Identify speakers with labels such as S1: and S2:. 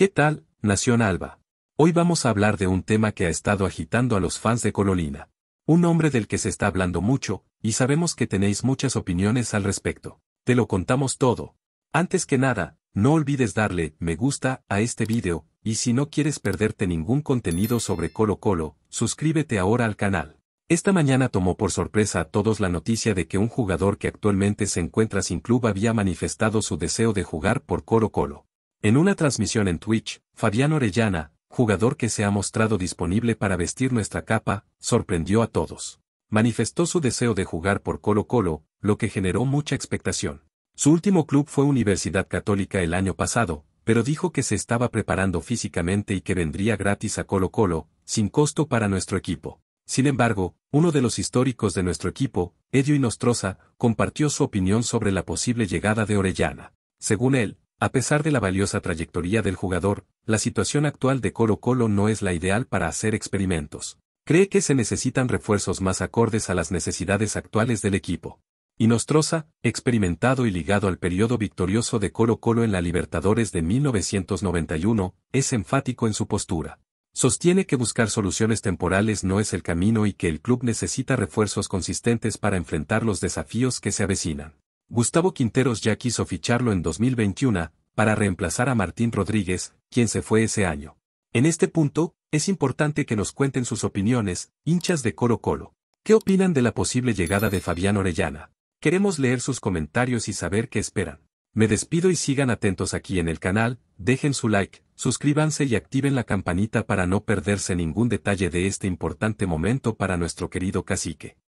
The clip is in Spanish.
S1: ¿Qué tal, Nación Alba? Hoy vamos a hablar de un tema que ha estado agitando a los fans de Cololina. Un hombre del que se está hablando mucho, y sabemos que tenéis muchas opiniones al respecto. Te lo contamos todo. Antes que nada, no olvides darle me gusta a este vídeo, y si no quieres perderte ningún contenido sobre Colo Colo, suscríbete ahora al canal. Esta mañana tomó por sorpresa a todos la noticia de que un jugador que actualmente se encuentra sin club había manifestado su deseo de jugar por Colo Colo. En una transmisión en Twitch, Fabián Orellana, jugador que se ha mostrado disponible para vestir nuestra capa, sorprendió a todos. Manifestó su deseo de jugar por Colo Colo, lo que generó mucha expectación. Su último club fue Universidad Católica el año pasado, pero dijo que se estaba preparando físicamente y que vendría gratis a Colo Colo, sin costo para nuestro equipo. Sin embargo, uno de los históricos de nuestro equipo, Edio Inostroza, compartió su opinión sobre la posible llegada de Orellana. Según él, a pesar de la valiosa trayectoria del jugador, la situación actual de Colo Colo no es la ideal para hacer experimentos. Cree que se necesitan refuerzos más acordes a las necesidades actuales del equipo. Y Nostroza, experimentado y ligado al periodo victorioso de Colo Colo en la Libertadores de 1991, es enfático en su postura. Sostiene que buscar soluciones temporales no es el camino y que el club necesita refuerzos consistentes para enfrentar los desafíos que se avecinan. Gustavo Quinteros ya quiso ficharlo en 2021, para reemplazar a Martín Rodríguez, quien se fue ese año. En este punto, es importante que nos cuenten sus opiniones, hinchas de Colo Colo. ¿Qué opinan de la posible llegada de Fabián Orellana? Queremos leer sus comentarios y saber qué esperan. Me despido y sigan atentos aquí en el canal, dejen su like, suscríbanse y activen la campanita para no perderse ningún detalle de este importante momento para nuestro querido cacique.